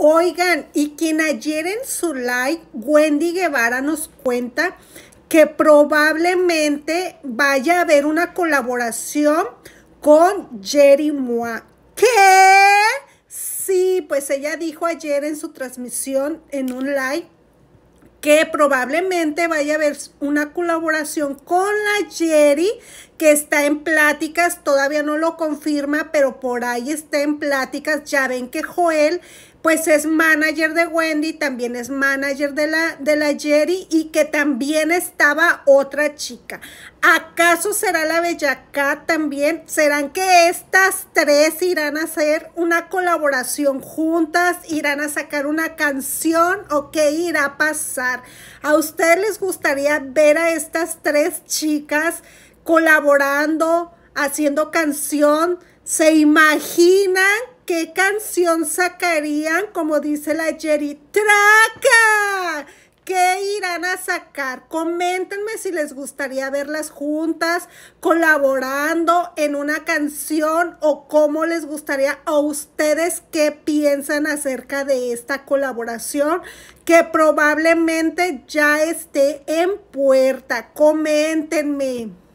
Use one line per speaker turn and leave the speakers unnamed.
Oigan, y quien ayer en su live, Wendy Guevara nos cuenta que probablemente vaya a haber una colaboración con Jerry Mua. ¿Qué? Sí, pues ella dijo ayer en su transmisión en un live que probablemente vaya a haber una colaboración con la Jerry que está en pláticas, todavía no lo confirma, pero por ahí está en pláticas. Ya ven que Joel pues es manager de Wendy, también es manager de la, de la Jerry y que también estaba otra chica. ¿Acaso será la bellacá también? ¿Serán que estas tres irán a hacer una colaboración juntas? ¿Irán a sacar una canción o qué irá a pasar? ¿A ustedes les gustaría ver a estas tres chicas? colaborando, haciendo canción. ¿Se imaginan qué canción sacarían? Como dice la Jerry, ¡Traca! ¿Qué irán a sacar? Coméntenme si les gustaría verlas juntas, colaborando en una canción o cómo les gustaría a ustedes qué piensan acerca de esta colaboración que probablemente ya esté en puerta. Coméntenme.